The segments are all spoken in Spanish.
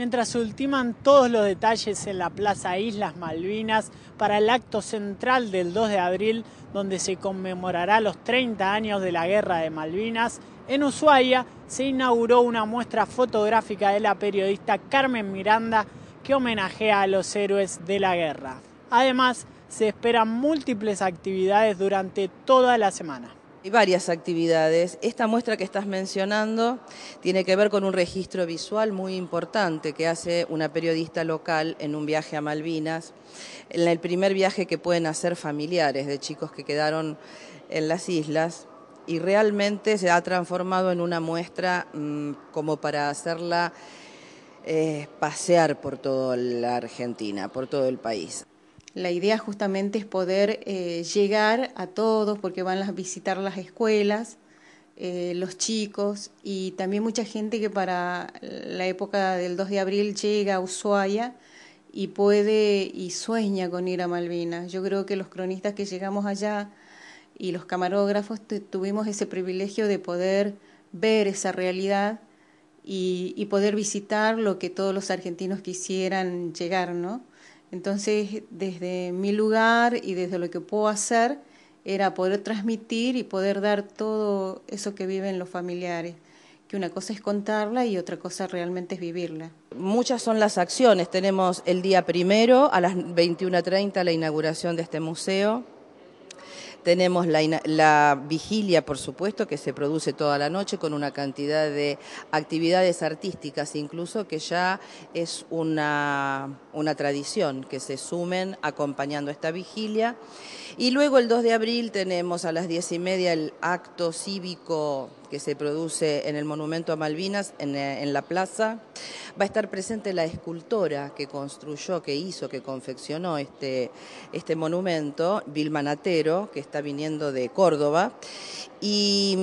mientras se ultiman todos los detalles en la Plaza Islas Malvinas para el acto central del 2 de abril, donde se conmemorará los 30 años de la Guerra de Malvinas, en Ushuaia se inauguró una muestra fotográfica de la periodista Carmen Miranda que homenajea a los héroes de la guerra. Además, se esperan múltiples actividades durante toda la semana. Hay varias actividades. Esta muestra que estás mencionando tiene que ver con un registro visual muy importante que hace una periodista local en un viaje a Malvinas, en el primer viaje que pueden hacer familiares de chicos que quedaron en las islas y realmente se ha transformado en una muestra mm, como para hacerla eh, pasear por toda la Argentina, por todo el país. La idea justamente es poder eh, llegar a todos porque van a visitar las escuelas, eh, los chicos y también mucha gente que para la época del 2 de abril llega a Ushuaia y puede y sueña con ir a Malvinas. Yo creo que los cronistas que llegamos allá y los camarógrafos tuvimos ese privilegio de poder ver esa realidad y, y poder visitar lo que todos los argentinos quisieran llegar, ¿no? Entonces, desde mi lugar y desde lo que puedo hacer, era poder transmitir y poder dar todo eso que viven los familiares que una cosa es contarla y otra cosa realmente es vivirla. Muchas son las acciones. Tenemos el día primero a las 21.30 la inauguración de este museo. Tenemos la, vigilia, por supuesto, que se produce toda la noche con una cantidad de actividades artísticas, incluso que ya es una, una tradición que se sumen acompañando esta vigilia. Y luego el 2 de abril tenemos a las 10 y media el acto cívico que se produce en el Monumento a Malvinas, en la plaza. Va a estar presente la escultora que construyó, que hizo, que confeccionó este, este monumento, Vilma que está viniendo de Córdoba. Y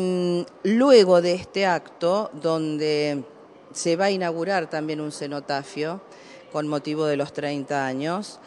mm, luego de este acto, donde se va a inaugurar también un cenotafio con motivo de los 30 años,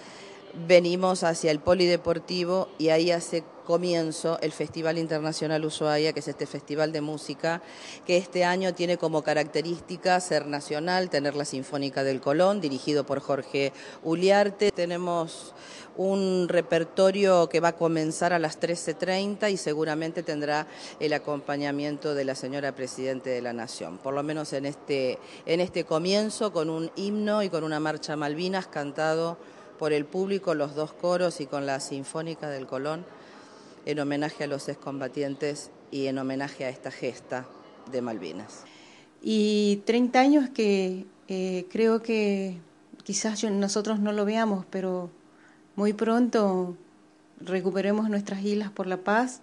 venimos hacia el polideportivo y ahí hace comienzo el Festival Internacional Ushuaia, que es este festival de música, que este año tiene como característica ser nacional, tener la Sinfónica del Colón, dirigido por Jorge Uliarte. Tenemos un repertorio que va a comenzar a las 13.30 y seguramente tendrá el acompañamiento de la señora Presidente de la Nación, por lo menos en este, en este comienzo, con un himno y con una marcha Malvinas cantado por el público los dos coros y con la Sinfónica del Colón en homenaje a los excombatientes y en homenaje a esta gesta de Malvinas. Y 30 años que eh, creo que quizás nosotros no lo veamos, pero muy pronto recuperemos nuestras islas por la paz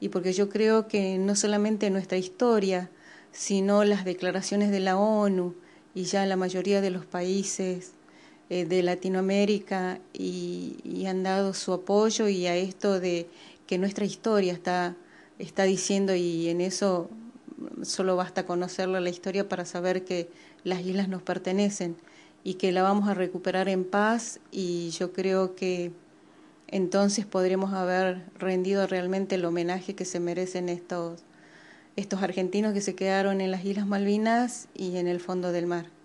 y porque yo creo que no solamente nuestra historia, sino las declaraciones de la ONU y ya la mayoría de los países eh, de Latinoamérica y, han dado su apoyo y a esto de que nuestra historia está, está diciendo y en eso solo basta conocerla la historia para saber que las islas nos pertenecen y que la vamos a recuperar en paz y yo creo que entonces podremos haber rendido realmente el homenaje que se merecen estos, estos argentinos que se quedaron en las Islas Malvinas y en el fondo del mar.